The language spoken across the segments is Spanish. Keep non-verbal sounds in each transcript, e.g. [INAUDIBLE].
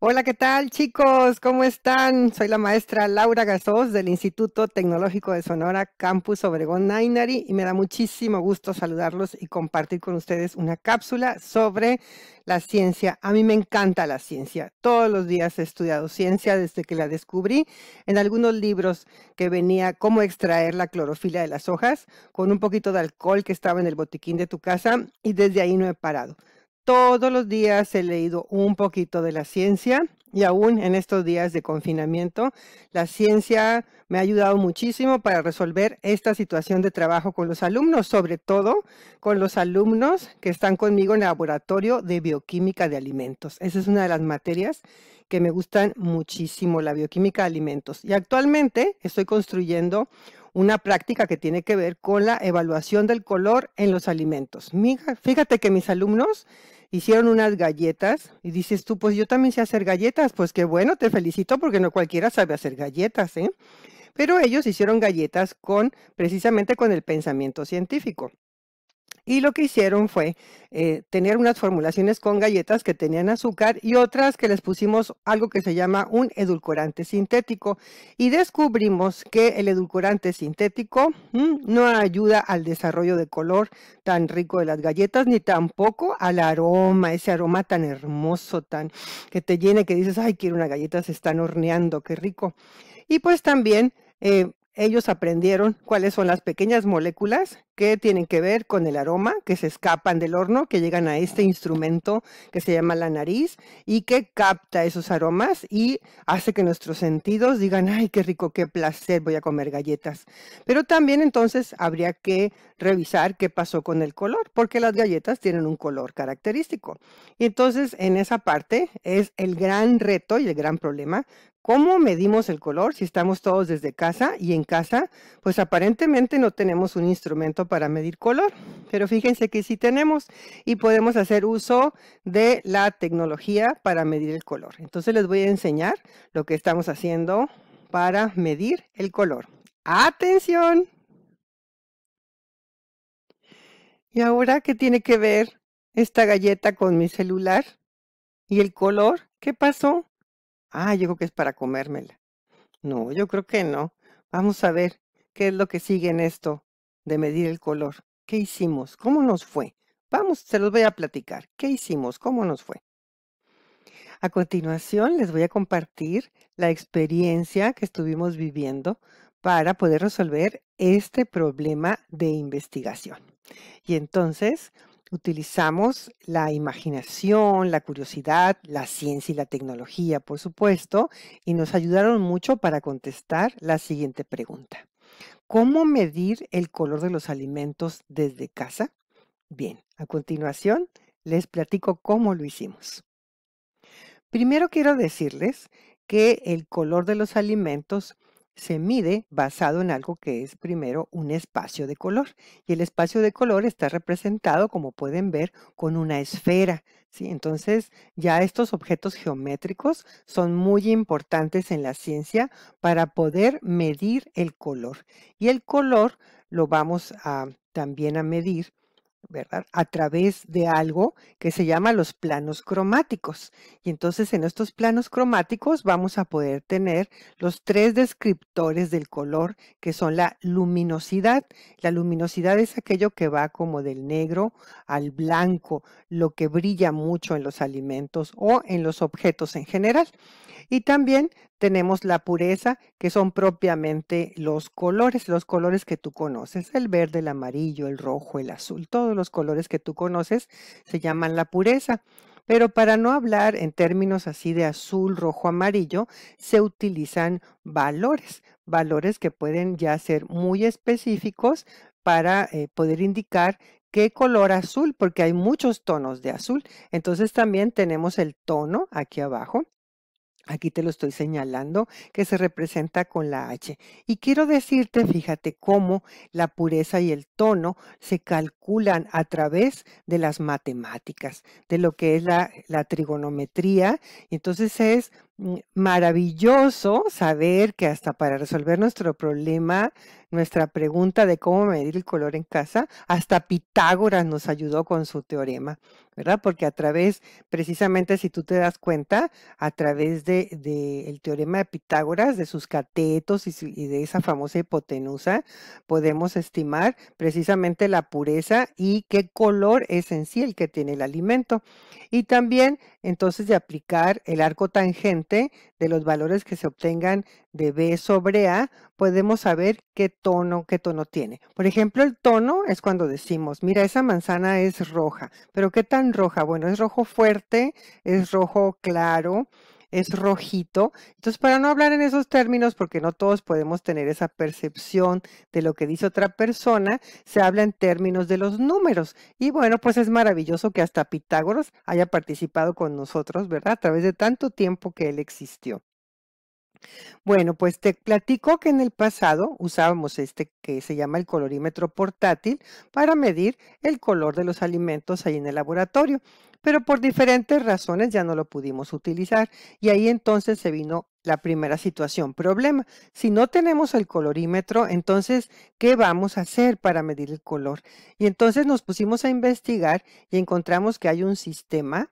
Hola, ¿qué tal chicos? ¿Cómo están? Soy la maestra Laura Gazos del Instituto Tecnológico de Sonora Campus Obregón Nainari y me da muchísimo gusto saludarlos y compartir con ustedes una cápsula sobre la ciencia. A mí me encanta la ciencia. Todos los días he estudiado ciencia desde que la descubrí en algunos libros que venía cómo extraer la clorofila de las hojas con un poquito de alcohol que estaba en el botiquín de tu casa y desde ahí no he parado. Todos los días he leído un poquito de la ciencia y aún en estos días de confinamiento, la ciencia me ha ayudado muchísimo para resolver esta situación de trabajo con los alumnos, sobre todo con los alumnos que están conmigo en el laboratorio de bioquímica de alimentos. Esa es una de las materias que me gustan muchísimo, la bioquímica de alimentos. Y actualmente estoy construyendo una práctica que tiene que ver con la evaluación del color en los alimentos. Fíjate que mis alumnos hicieron unas galletas y dices tú, pues yo también sé hacer galletas, pues qué bueno, te felicito porque no cualquiera sabe hacer galletas, ¿eh? Pero ellos hicieron galletas con precisamente con el pensamiento científico. Y lo que hicieron fue eh, tener unas formulaciones con galletas que tenían azúcar y otras que les pusimos algo que se llama un edulcorante sintético. Y descubrimos que el edulcorante sintético mm, no ayuda al desarrollo de color tan rico de las galletas, ni tampoco al aroma, ese aroma tan hermoso, tan que te llena que dices, ay, quiero una galleta, se están horneando, qué rico. Y pues también eh, ellos aprendieron cuáles son las pequeñas moléculas que tienen que ver con el aroma, que se escapan del horno, que llegan a este instrumento que se llama la nariz y que capta esos aromas y hace que nuestros sentidos digan, ay, qué rico, qué placer, voy a comer galletas. Pero también entonces habría que revisar qué pasó con el color, porque las galletas tienen un color característico. Y entonces en esa parte es el gran reto y el gran problema ¿Cómo medimos el color si estamos todos desde casa y en casa? Pues aparentemente no tenemos un instrumento para medir color, pero fíjense que sí tenemos y podemos hacer uso de la tecnología para medir el color. Entonces les voy a enseñar lo que estamos haciendo para medir el color. ¡Atención! ¿Y ahora qué tiene que ver esta galleta con mi celular y el color? ¿Qué pasó? Ah, yo creo que es para comérmela. No, yo creo que no. Vamos a ver qué es lo que sigue en esto de medir el color. ¿Qué hicimos? ¿Cómo nos fue? Vamos, se los voy a platicar. ¿Qué hicimos? ¿Cómo nos fue? A continuación, les voy a compartir la experiencia que estuvimos viviendo para poder resolver este problema de investigación. Y entonces utilizamos la imaginación, la curiosidad, la ciencia y la tecnología, por supuesto, y nos ayudaron mucho para contestar la siguiente pregunta. ¿Cómo medir el color de los alimentos desde casa? Bien, a continuación les platico cómo lo hicimos. Primero quiero decirles que el color de los alimentos se mide basado en algo que es primero un espacio de color. Y el espacio de color está representado, como pueden ver, con una esfera. ¿sí? Entonces, ya estos objetos geométricos son muy importantes en la ciencia para poder medir el color. Y el color lo vamos a, también a medir ¿verdad? A través de algo que se llama los planos cromáticos. Y entonces en estos planos cromáticos vamos a poder tener los tres descriptores del color, que son la luminosidad. La luminosidad es aquello que va como del negro al blanco, lo que brilla mucho en los alimentos o en los objetos en general. Y también tenemos la pureza, que son propiamente los colores, los colores que tú conoces, el verde, el amarillo, el rojo, el azul, todos los colores que tú conoces se llaman la pureza. Pero para no hablar en términos así de azul, rojo, amarillo, se utilizan valores, valores que pueden ya ser muy específicos para eh, poder indicar qué color azul, porque hay muchos tonos de azul. Entonces también tenemos el tono aquí abajo, Aquí te lo estoy señalando, que se representa con la H. Y quiero decirte, fíjate cómo la pureza y el tono se calculan a través de las matemáticas, de lo que es la, trigonometría. Entonces es mm, maravilloso saber que hasta para resolver nuestro problema, nuestra pregunta de cómo medir el color en casa, hasta Pitágoras nos ayudó con su teorema. ¿verdad? Porque a través, precisamente si tú te das cuenta, a través del de, el teorema de Pitágoras, de sus catetos y, y, de esa famosa hipotenusa, podemos estimar precisamente la pureza y qué color es en sí el que tiene el alimento. Y también entonces de aplicar el arco tangente de los valores que se obtengan de B sobre A, podemos saber qué tono, qué tono tiene. Por ejemplo, el tono es cuando decimos, mira, esa manzana es roja, pero ¿qué tan roja? Bueno, es rojo fuerte, es rojo claro, es rojito. Entonces, para no hablar en esos términos, porque no todos podemos tener esa percepción de lo que dice otra persona, se habla en términos de los números. Y bueno, pues es maravilloso que hasta Pitágoras haya participado con nosotros, ¿verdad? A través de tanto tiempo que él existió. Bueno, pues te platico que en el pasado usábamos este que se llama el colorímetro portátil para medir el color de los alimentos ahí en el laboratorio, pero por diferentes razones ya no lo pudimos utilizar y ahí entonces se vino la primera situación, problema. Si no tenemos el colorímetro, entonces, ¿qué vamos a hacer para medir el color? Y entonces nos pusimos a investigar y encontramos que hay un sistema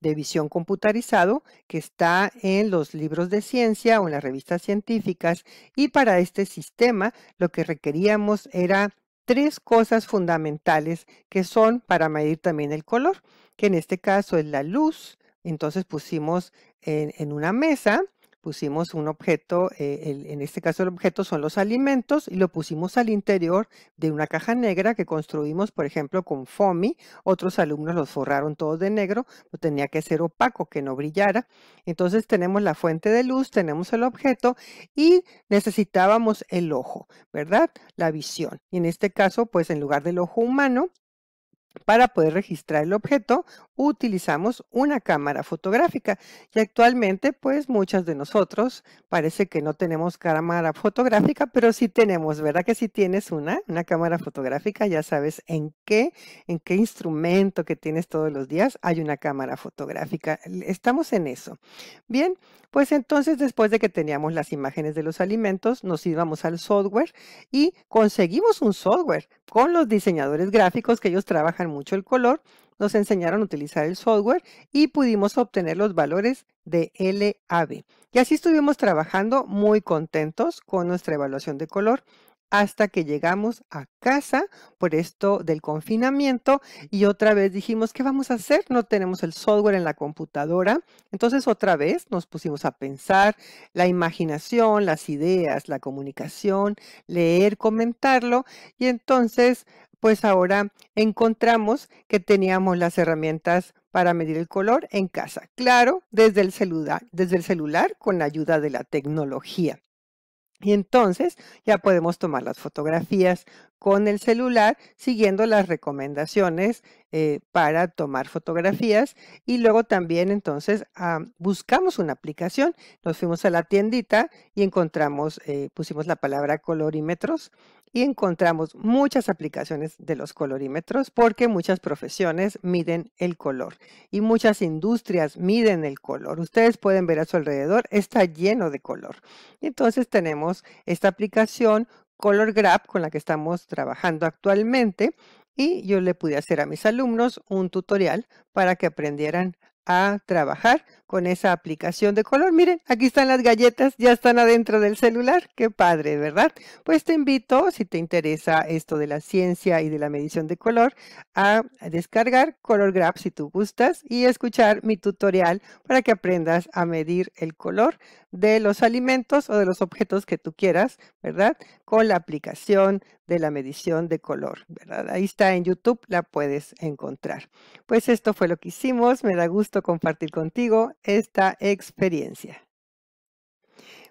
de visión computarizado que está en los libros de ciencia o en las revistas científicas y para este sistema lo que requeríamos era tres cosas fundamentales que son para medir también el color, que en este caso es la luz, entonces pusimos en, en una mesa pusimos un objeto, eh, en este caso el objeto son los alimentos y lo pusimos al interior de una caja negra que construimos, por ejemplo, con FOMI. Otros alumnos los forraron todos de negro, lo tenía que ser opaco, que no brillara. Entonces tenemos la fuente de luz, tenemos el objeto y necesitábamos el ojo, ¿verdad? La visión. Y en este caso, pues en lugar del ojo humano, para poder registrar el objeto, utilizamos una cámara fotográfica y actualmente pues muchas de nosotros parece que no tenemos cámara fotográfica, pero sí tenemos, ¿verdad? Que si tienes una, una cámara fotográfica ya sabes en qué, en qué instrumento que tienes todos los días hay una cámara fotográfica. Estamos en eso. Bien, pues entonces después de que teníamos las imágenes de los alimentos, nos íbamos al software y conseguimos un software con los diseñadores gráficos que ellos trabajan mucho el color nos enseñaron a utilizar el software y pudimos obtener los valores de LAB. Y así estuvimos trabajando muy contentos con nuestra evaluación de color hasta que llegamos a casa por esto del confinamiento y otra vez dijimos, ¿qué vamos a hacer? No tenemos el software en la computadora. Entonces otra vez nos pusimos a pensar la imaginación, las ideas, la comunicación, leer, comentarlo y entonces pues ahora encontramos que teníamos las herramientas para medir el color en casa. Claro, desde el celular, con la ayuda de la tecnología. Y entonces ya podemos tomar las fotografías con el celular siguiendo las recomendaciones eh, para tomar fotografías y luego también entonces ah, buscamos una aplicación, nos fuimos a la tiendita y encontramos, eh, pusimos la palabra colorímetros y encontramos muchas aplicaciones de los colorímetros porque muchas profesiones miden el color y muchas industrias miden el color. Ustedes pueden ver a su alrededor, está lleno de color. Entonces tenemos esta aplicación Color con la que estamos trabajando actualmente y yo le pude hacer a mis alumnos un tutorial para que aprendieran a trabajar con esa aplicación de color. Miren, aquí están las galletas, ya están adentro del celular. Qué padre, ¿verdad? Pues te invito, si te interesa esto de la ciencia y de la medición de color, a descargar Color si tú gustas y escuchar mi tutorial para que aprendas a medir el color de los alimentos o de los objetos que tú quieras, ¿verdad? Con la aplicación de la medición de color, ¿verdad? Ahí está en YouTube, la puedes encontrar. Pues esto fue lo que hicimos, me da gusto compartir contigo esta experiencia.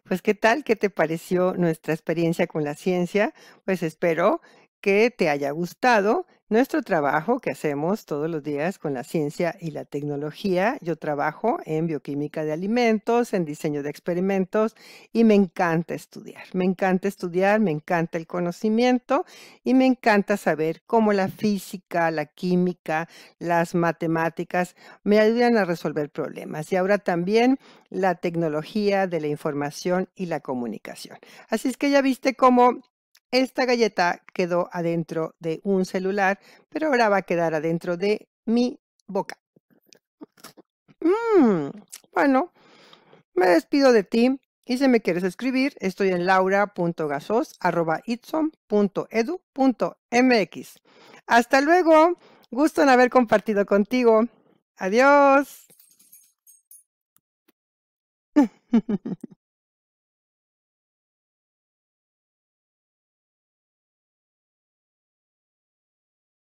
Pues qué tal, qué te pareció nuestra experiencia con la ciencia. Pues espero que te haya gustado nuestro trabajo que hacemos todos los días con la ciencia y la tecnología, yo trabajo en bioquímica de alimentos, en diseño de experimentos y me encanta estudiar, me encanta estudiar, me encanta el conocimiento y me encanta saber cómo la física, la química, las matemáticas me ayudan a resolver problemas y ahora también la tecnología de la información y la comunicación. Así es que ya viste cómo esta galleta quedó adentro de un celular, pero ahora va a quedar adentro de mi boca. Mm, bueno, me despido de ti y si me quieres escribir, estoy en laura.gasos.itsom.edu.mx. Hasta luego, gusto en haber compartido contigo. Adiós. [LAUGHS]